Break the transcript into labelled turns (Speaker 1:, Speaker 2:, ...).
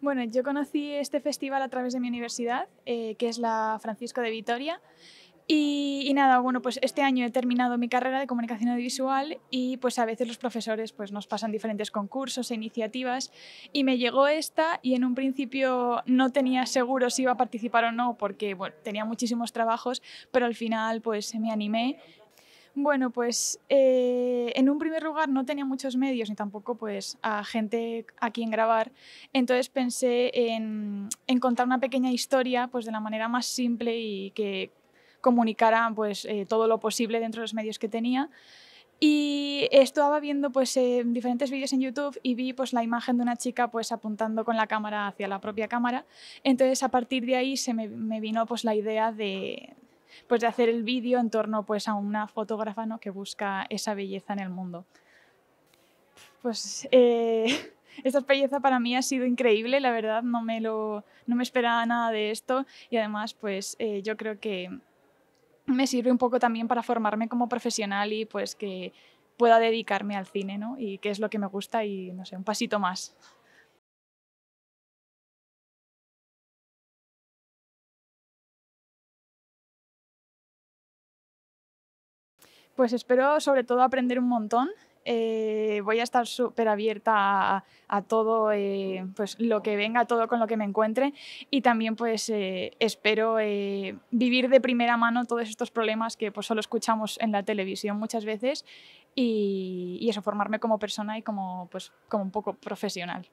Speaker 1: Bueno, yo
Speaker 2: conocí este festival a través de mi universidad, eh, que es la Francisco de Vitoria. Y, nada, bueno, pues este año he terminado mi carrera de comunicación audiovisual y pues a veces los profesores pues nos pasan diferentes concursos e iniciativas y me llegó esta y en un principio no tenía seguro si iba a participar o no porque tenía muchísimos trabajos, pero al final pues me animé bueno, pues eh, en un primer lugar no tenía muchos medios ni tampoco pues a gente a quien grabar, entonces pensé en, en contar una pequeña historia pues de la manera más simple y que comunicara pues eh, todo lo posible dentro de los medios que tenía. Y estaba viendo pues, eh, diferentes vídeos en YouTube y vi pues, la imagen de una chica pues, apuntando con la cámara hacia la propia cámara. Entonces, a partir de ahí se me, me vino pues, la idea de, pues, de hacer el vídeo en torno pues, a una fotógrafa que busca esa belleza en el mundo. Pues eh, esa esta para mí ha sido increíble, la verdad no me, lo, no me esperaba nada de esto y además pues eh, yo creo que me sirve un poco también para formarme como profesional y pues que pueda dedicarme al cine,
Speaker 1: ¿no? Y que es lo que me gusta y no sé, un pasito más. Pues espero sobre todo aprender un montón. Eh,
Speaker 2: voy a estar súper abierta a, todo eh, pues lo que venga, todo con lo que me encuentre y también pues eh, espero vivir de primera mano todos estos problemas que pues solo escuchamos en la televisión muchas veces y, eso, formarme
Speaker 1: como persona y como pues, un poco profesional.